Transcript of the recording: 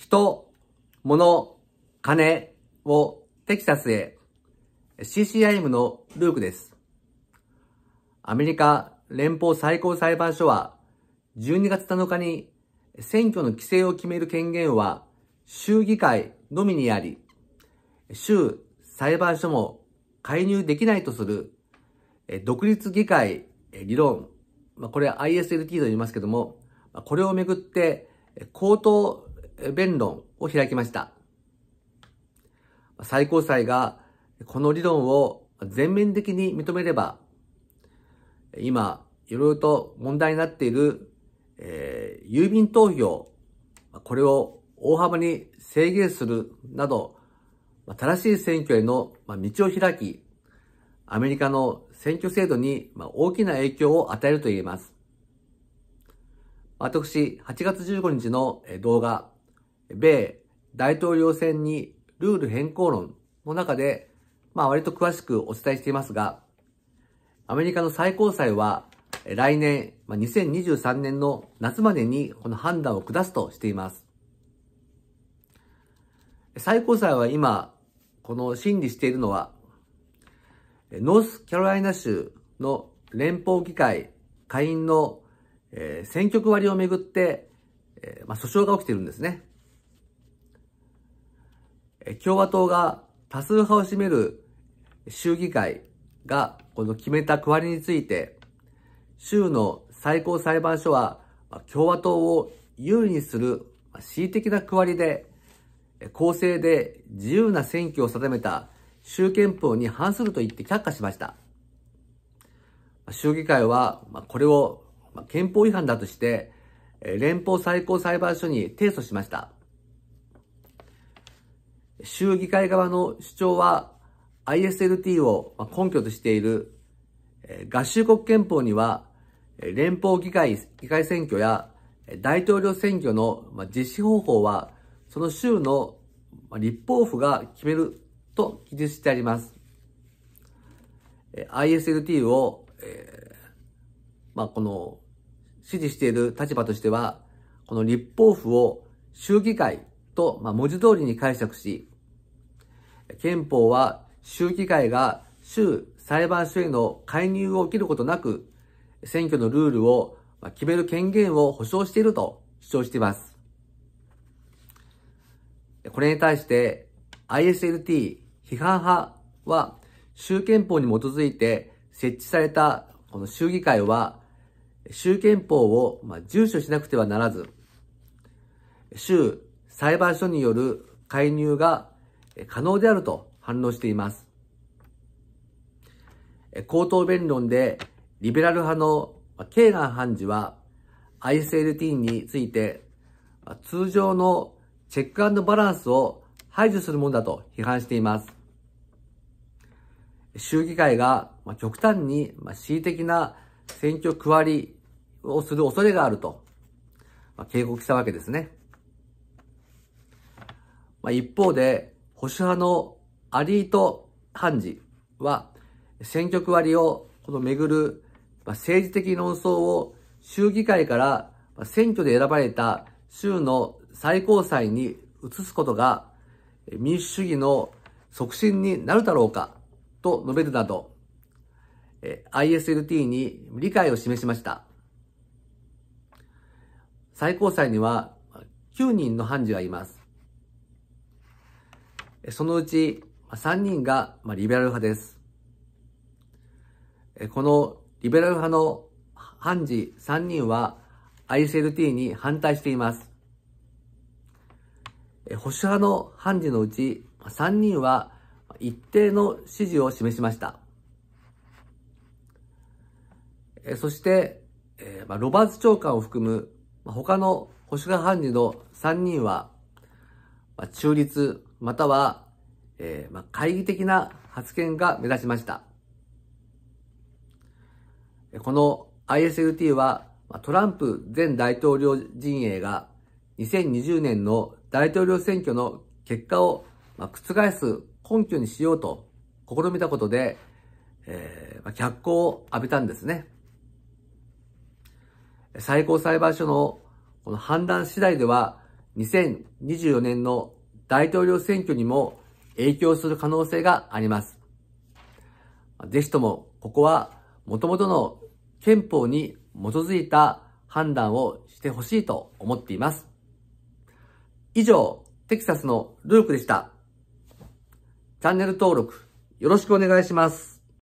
人、物、金をテキサスへ CCIM のルークです。アメリカ連邦最高裁判所は12月7日に選挙の規制を決める権限は州議会のみにあり、州裁判所も介入できないとする独立議会理論、これは ISLT と言いますけども、これをめぐって口頭弁論を開きました。最高裁がこの理論を全面的に認めれば、今、いろいろと問題になっている、えー、郵便投票、これを大幅に制限するなど、正しい選挙への道を開き、アメリカの選挙制度に大きな影響を与えると言えます。私、8月15日の動画、米大統領選にルール変更論の中で、まあ割と詳しくお伝えしていますが、アメリカの最高裁は来年、まあ、2023年の夏までにこの判断を下すとしています。最高裁は今、この審理しているのは、ノースキャロライナ州の連邦議会下院の、え選挙区割りをめぐって、えまあ、訴訟が起きているんですね。共和党が多数派を占める州議会がこの決めた区割りについて、州の最高裁判所は共和党を有利にする恣意的な区割りで、公正で自由な選挙を定めた州憲法に反すると言って却下しました。州議会はこれを憲法違反だとして、連邦最高裁判所に提訴しました。州議会側の主張は ISLT を根拠としている合衆国憲法には連邦議会、議会選挙や大統領選挙の実施方法はその州の立法府が決めると記述してあります。ISLT を、えー、まあ、この支持している立場としては、この立法府を州議会と、まあ、文字通りに解釈し、憲法は州議会が州裁判所への介入を受けることなく、選挙のルールを決める権限を保障していると主張しています。これに対して ISLT 批判派は州憲法に基づいて設置されたこの州議会は州憲法を住所しなくてはならず、州裁判所による介入が可能であると反論しています。口頭弁論でリベラル派のケーガン判事は ISLT について通常のチェックバランスを排除するものだと批判しています。衆議会が極端に恣意的な選挙区割りをする恐れがあると警告したわけですね。まあ、一方で、保守派のアリート判事は、選挙区割りをこの巡る、まあ、政治的論争を州議会から選挙で選ばれた州の最高裁に移すことが民主主義の促進になるだろうかと述べるなど、ISLT に理解を示しました。最高裁には9人の判事がいます。そのうち3人がリベラル派です。このリベラル派の判事3人は ICLT に反対しています。保守派の判事のうち3人は一定の支持を示しました。そして、ロバーツ長官を含む他の保守派判事の3人は、中立、または、えー、まあ、懐疑的な発言が目立ちました。この ISLT は、トランプ前大統領陣営が2020年の大統領選挙の結果を覆す根拠にしようと試みたことで、えー、脚光を浴びたんですね。最高裁判所のこの判断次第では、2024年の大統領選挙にも影響する可能性があります。ぜひとも、ここは元々の憲法に基づいた判断をしてほしいと思っています。以上、テキサスのルークでした。チャンネル登録よろしくお願いします。